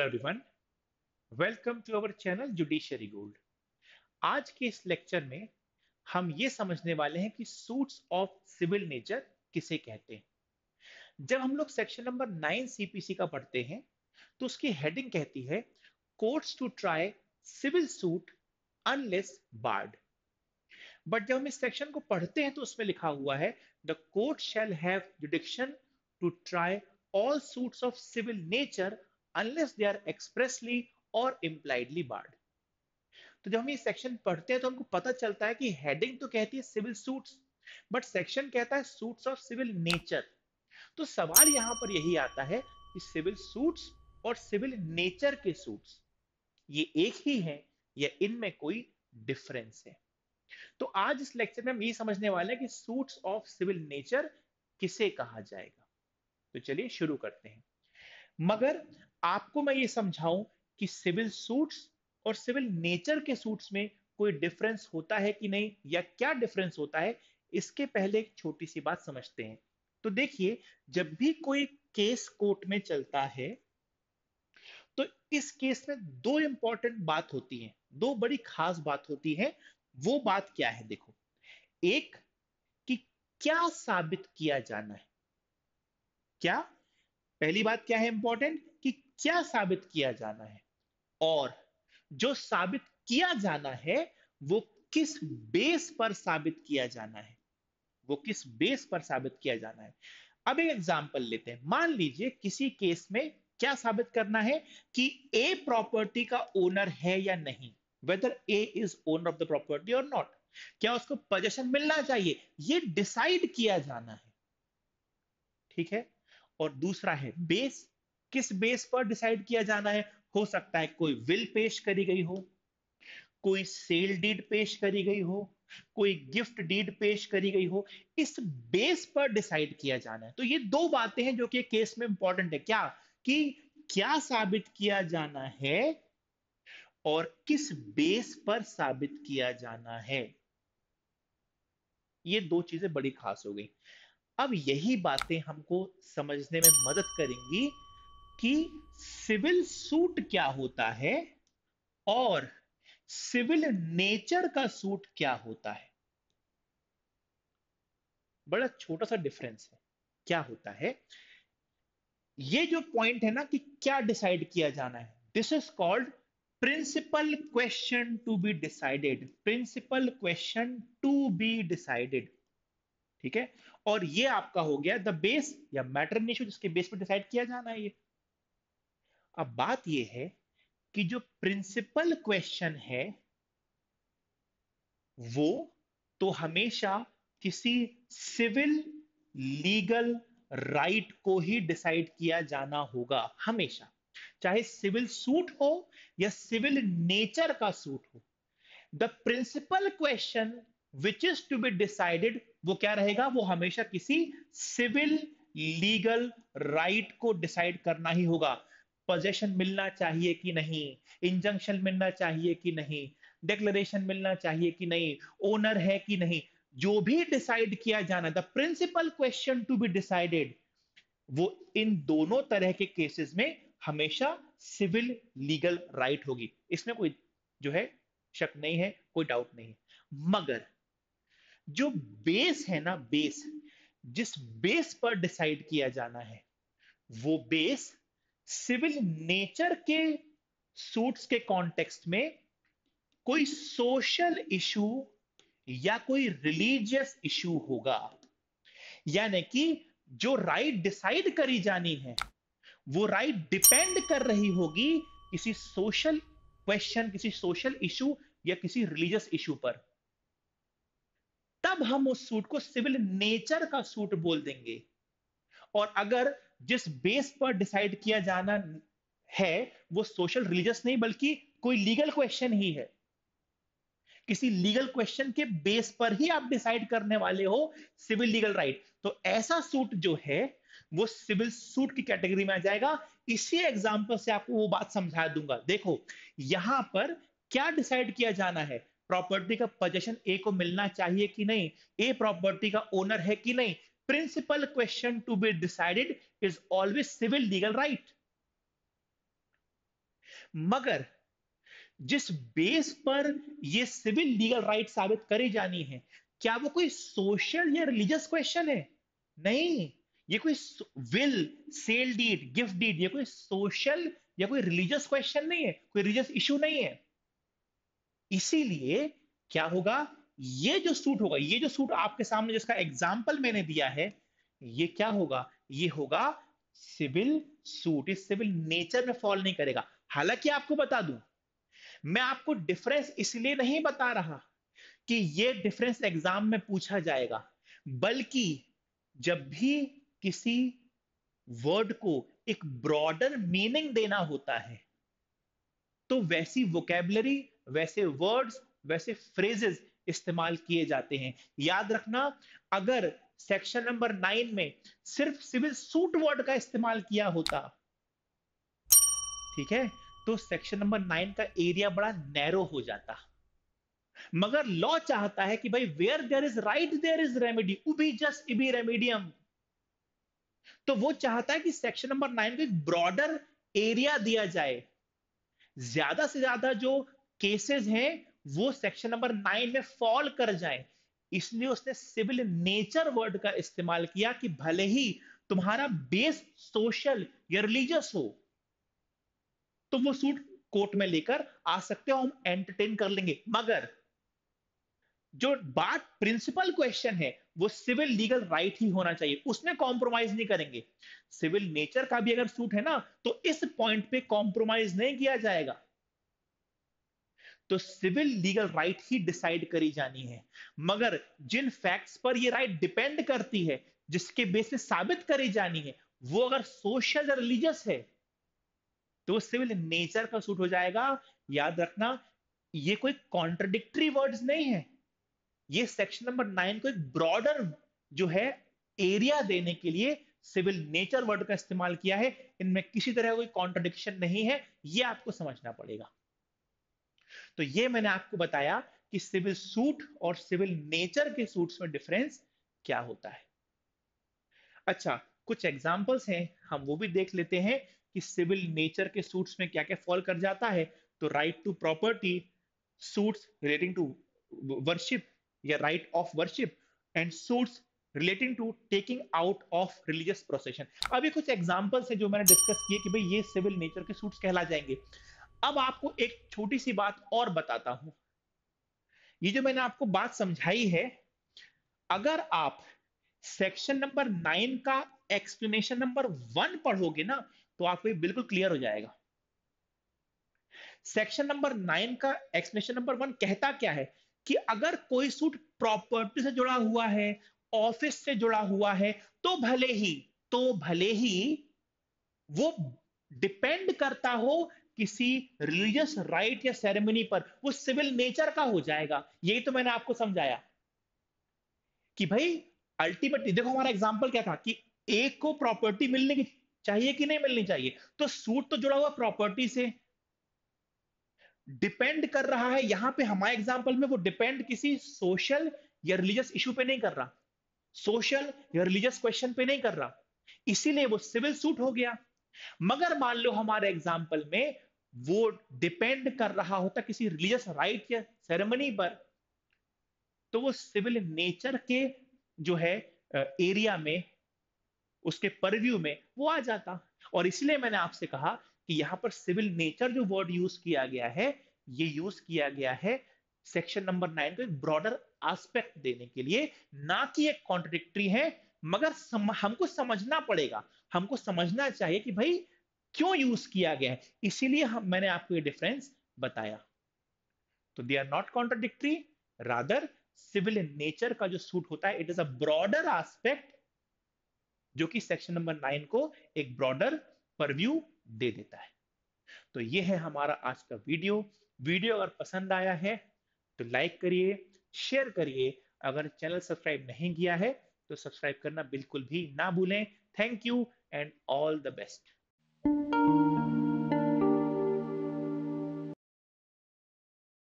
hello everyone welcome to our channel Judiciary gold आज के इस लेक्चर में हम ये समझने वाले हैं कि सूट्स ऑफ सिविल नेचर किसे कहते हैं जब हम लोग सेक्शन नंबर नाइन सीपीसी का पढ़ते हैं तो उसकी हेडिंग कहती है courts to try civil suit unless barred but जब हम इस सेक्शन को पढ़ते हैं तो उसमें लिखा हुआ है the court shall have jurisdiction to try all suits of civil nature unless they are expressly और इम्प्लाइडली बार्ड तो जब हम ये सेक्शन पढ़ते हैं तो हमको पता चलता है कि हेडिंग तो कहती है सिविल सूट्स बट सेक्शन कहता है सूट्स ऑफ सिविल नेचर तो सवाल यहां पर यही आता है कि सिविल सूट्स और सिविल नेचर के सूट्स ये एक ही है या इनमें कोई डिफरेंस है तो आज इस लेक्चर में हम ये समझने वाले हैं कि सूट्स ऑफ सिविल नेचर किसे कहा जाएगा तो चलिए शुरू करते हैं मगर आपको मैं ये समझाऊं कि सिविल सूट्स और सिविल नेचर के सूट्स में कोई डिफरेंस होता है कि नहीं या क्या डिफरेंस होता है इसके पहले एक छोटी सी बात समझते हैं तो देखिए जब भी कोई केस कोर्ट में चलता है तो इस केस में दो इंपॉर्टेंट बात होती है दो बड़ी खास बात होती है वो बात क्या है देखो एक कि क्या साबित किया जाना है क्या पहली बात क्या है इंपॉर्टेंट कि क्या साबित किया जाना है और जो साबित किया जाना है वो किस बेस पर साबित किया जाना है वो किस बेस पर साबित किया जाना है अब एक एग्जाम्पल लेते हैं मान लीजिए किसी केस में क्या साबित करना है कि ए प्रॉपर्टी का ओनर है या नहीं whether A is owner of the property और नॉट क्या उसको पोजेशन मिलना चाहिए ये डिसाइड किया जाना है ठीक है और दूसरा है बेस किस बेस पर डिसाइड किया जाना है हो सकता है कोई विल पेश करी गई हो कोई सेल डीड पेश करी गई हो कोई गिफ्ट डीड पेश करी गई हो इस बेस पर डिसाइड किया जाना है तो ये दो बातें हैं जो कि केस में इंपॉर्टेंट है क्या कि क्या साबित किया जाना है और किस बेस पर साबित किया जाना है ये दो चीजें बड़ी खास हो गई अब यही बातें हमको समझने में मदद करेंगी कि सिविल सूट क्या होता है और सिविल नेचर का सूट क्या होता है बड़ा छोटा सा डिफरेंस है क्या होता है ये जो पॉइंट है ना कि क्या डिसाइड किया जाना है this is called principal question to be decided principal question to be decided ठीक है और ये आपका हो गया द बेस या मैटर इशू जिसके बेस पर डिसाइड किया जाना है ये अब बात यह है कि जो प्रिंसिपल क्वेश्चन है वो तो हमेशा किसी सिविल लीगल राइट को ही डिसाइड किया जाना होगा हमेशा चाहे सिविल सूट हो या सिविल नेचर का सूट हो the principal question which is to be decided वो क्या रहेगा वो हमेशा किसी सिविल लीगल राइट को डिसाइड करना ही होगा पोजेशन मिलना चाहिए कि नहीं इंजंक्शन मिलना चाहिए कि नहीं डिक्लेरेशन मिलना चाहिए कि नहीं ओनर है कि नहीं जो भी डिसाइड किया जाना the principal question to be decided वो इन दोनों तरह के केसेस में हमेशा सिविल लीगल राइट होगी इसमें कोई जो है शक नहीं है कोई डाउट नहीं है मगर जो बेस है ना बेस जिस बेस पर डिसाइड किया जाना है वो बेस सिविल नेचर के सूट्स के कॉन्टेक्स्ट में कोई सोशल इशू या कोई रिलीजियस इशू होगा यानी कि जो राइट right डिसाइड करी जानी है वो राइट right डिपेंड कर रही होगी किसी सोशल क्वेश्चन किसी सोशल इशू या किसी रिलीजियस इशू पर तब हम उस सूट को सिविल नेचर का सूट बोल देंगे और अगर जिस बेस पर डिसाइड किया जाना है वो सोशल रिलीजियस नहीं बल्कि कोई लीगल क्वेश्चन ही है किसी लीगल क्वेश्चन के बेस पर ही आप डिसाइड करने वाले हो सिविल लीगल राइट तो ऐसा सूट जो है वो सिविल सूट की कैटेगरी में आ जाएगा इसी एग्जाम्पल से आपको वो बात समझा दूंगा देखो यहां पर क्या डिसाइड किया जाना है प्रॉपर्टी का पोजेशन ए को मिलना चाहिए कि नहीं ए प्रॉपर्टी का ओनर है कि नहीं principal question to be decided is always civil legal right मगर जिस बेस पर यह सिविल लीगल राइट साबित करी जानी है क्या वो कोई सोशल या रिलीजियस क्वेश्चन है नहीं ये कोई will sale deed gift deed ये कोई सोशल या कोई रिलीजियस क्वेश्चन नहीं है कोई रिलीजियस इश्यू नहीं है इसीलिए क्या होगा ये जो सूट होगा ये जो सूट आपके सामने जिसका एग्जाम्पल मैंने दिया है ये क्या होगा ये होगा सिविल सूट इस सिविल नेचर में फॉल नहीं करेगा हालांकि आपको बता दूं मैं आपको डिफरेंस इसलिए नहीं बता रहा कि ये डिफरेंस एग्जाम में पूछा जाएगा बल्कि जब भी किसी वर्ड को एक ब्रॉडर मीनिंग देना होता है तो वैसी वोकेबलरी वैसे वर्ड्स वैसे फ्रेजेस इस्तेमाल किए जाते हैं याद रखना अगर सेक्शन नंबर नाइन में सिर्फ सिविल सूट वर्ड का इस्तेमाल किया होता ठीक है तो सेक्शन नंबर नाइन का एरिया बड़ा नैरो हो जाता मगर लॉ चाहता है कि भाई where there is right there is remedy उबी जस्ट इबी रेमेडियम तो वो चाहता है कि सेक्शन नंबर नाइन को एक ब्रॉडर एरिया दिया जाए ज्यादा से ज्यादा जो केसेस हैं वो सेक्शन नंबर नाइन में फॉल कर जाए इसलिए उसने सिविल नेचर वर्ड का इस्तेमाल किया कि भले ही तुम्हारा बेस सोशल या रिलीजियस हो तो वो सूट कोर्ट में लेकर आ सकते हो हम एंटरटेन कर लेंगे मगर जो बात प्रिंसिपल क्वेश्चन है वो सिविल लीगल राइट ही होना चाहिए उसमें कॉम्प्रोमाइज नहीं करेंगे सिविल नेचर का भी अगर सूट है ना तो इस पॉइंट पे कॉम्प्रोमाइज नहीं किया जाएगा तो सिविल लीगल राइट ही डिसाइड करी जानी है मगर जिन फैक्ट्स पर ये राइट डिपेंड करती है जिसके बेसिस साबित करी जानी है वो अगर सोशल या रिलीजियस है तो सिविल नेचर का सूट हो जाएगा याद रखना ये कोई कॉन्ट्रडिक्टरी वर्ड्स नहीं है ये सेक्शन नंबर नाइन को एक ब्रॉडर जो है एरिया देने के लिए सिविल नेचर वर्ड का इस्तेमाल किया है इनमें किसी तरह कोई कॉन्ट्रडिक्शन नहीं है ये आपको समझना पड़ेगा तो ये मैंने आपको बताया कि सिविल सूट और सिविल नेचर के सूट्स में डिफरेंस क्या होता है अच्छा कुछ एग्जांपल्स हैं हम वो भी देख लेते हैं कि सिविल नेचर के सूट्स में क्या क्या फॉल कर जाता है तो right to property suits relating to worship या right of worship and suits relating to taking out of religious procession अभी कुछ एग्जाम्पल्स है जो मैंने डिस्कस किए कि भाई ये सिविल नेचर के सूट्स कहला जाएंगे अब आपको एक छोटी सी बात और बताता हूं ये जो मैंने आपको बात समझाई है अगर आप सेक्शन नंबर नाइन का एक्सप्लेनेशन नंबर वन पढ़ोगे ना तो आपको ये बिल्कुल क्लियर हो जाएगा सेक्शन नंबर नाइन का एक्सप्लेनेशन नंबर वन कहता क्या है कि अगर कोई सूट प्रॉपर्टी से जुड़ा हुआ है ऑफिस से जुड़ा हुआ है तो भले ही तो भले ही वो डिपेंड करता हो किसी रिलीजियस राइट या सेरेमनी पर वो सिविल नेचर का हो जाएगा यही तो मैंने आपको समझाया कि भाई अल्टीमेटली देखो हमारा एग्जाम्पल क्या था कि एक को प्रॉपर्टी मिलने की चाहिए कि नहीं मिलनी चाहिए तो सूट तो जुड़ा हुआ प्रॉपर्टी से डिपेंड कर रहा है यहां पे हमारे एग्जाम्पल में वो डिपेंड किसी सोशल या रिलीजियस इशू पे नहीं कर रहा सोशल या रिलीजियस क्वेश्चन पे नहीं कर रहा इसीलिए वो सिविल सूट हो गया मगर मान लो हमारे एग्जाम्पल में वो डिपेंड कर रहा होता किसी रिलीजियस राइट या सेरेमनी पर तो वो सिविल नेचर के जो है एरिया में उसके परव्यू में वो आ जाता और इसलिए मैंने आपसे कहा कि यहां पर सिविल नेचर जो वर्ड यूज किया गया है ये यूज किया गया है सेक्शन नंबर नाइन को एक ब्रॉडर एस्पेक्ट देने के लिए ना कि एक कॉन्ट्रडिक्टरी है मगर सम, हमको समझना पड़ेगा हमको समझना चाहिए कि भाई क्यों यूज किया गया है इसीलिए हम मैंने आपको ये डिफरेंस बताया तो they are not contradictory rather civil in nature का जो सूट होता है it is a broader aspect जो कि सेक्शन नंबर नाइन को एक ब्रॉडर परव्यू दे देता है तो ये है हमारा आज का वीडियो वीडियो अगर पसंद आया है तो लाइक करिए शेयर करिए अगर चैनल सब्सक्राइब नहीं किया है तो सब्सक्राइब करना बिल्कुल भी ना भूलें thank you and all the best Música